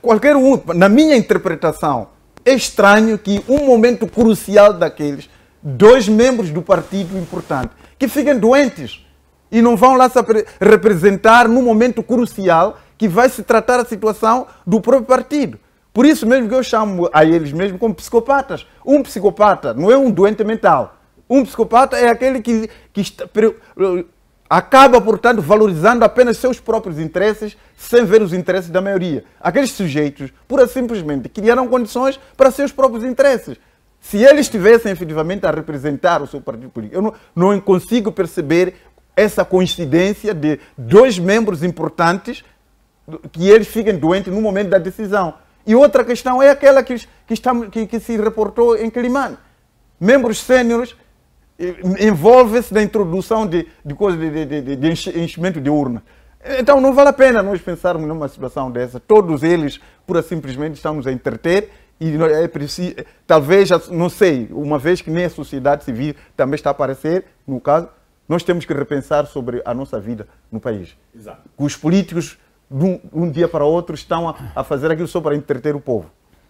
Qualquer um, na minha interpretação, é estranho que um momento crucial daqueles, dois membros do partido importante, que fiquem doentes e não vão lá se representar num momento crucial que vai se tratar a situação do próprio partido. Por isso mesmo que eu chamo a eles mesmos como psicopatas. Um psicopata não é um doente mental. Um psicopata é aquele que, que está acaba, portanto, valorizando apenas seus próprios interesses sem ver os interesses da maioria. Aqueles sujeitos, pura e simplesmente, criaram condições para seus próprios interesses. Se eles estivessem efetivamente a representar o seu partido político, eu não, não consigo perceber essa coincidência de dois membros importantes que eles fiquem doentes no momento da decisão. E outra questão é aquela que, que, está, que, que se reportou em Climane. Membros sêniores envolve-se na introdução de, de coisas de, de, de, enchimento de urna. Então não vale a pena nós pensarmos numa situação dessa. Todos eles, pura simplesmente, estamos a entreter e é preciso, talvez, não sei, uma vez que nem a sociedade civil também está a aparecer, no caso, nós temos que repensar sobre a nossa vida no país. Exato. Os políticos, de um, um dia para outro, estão a, a fazer aquilo só para entreter o povo.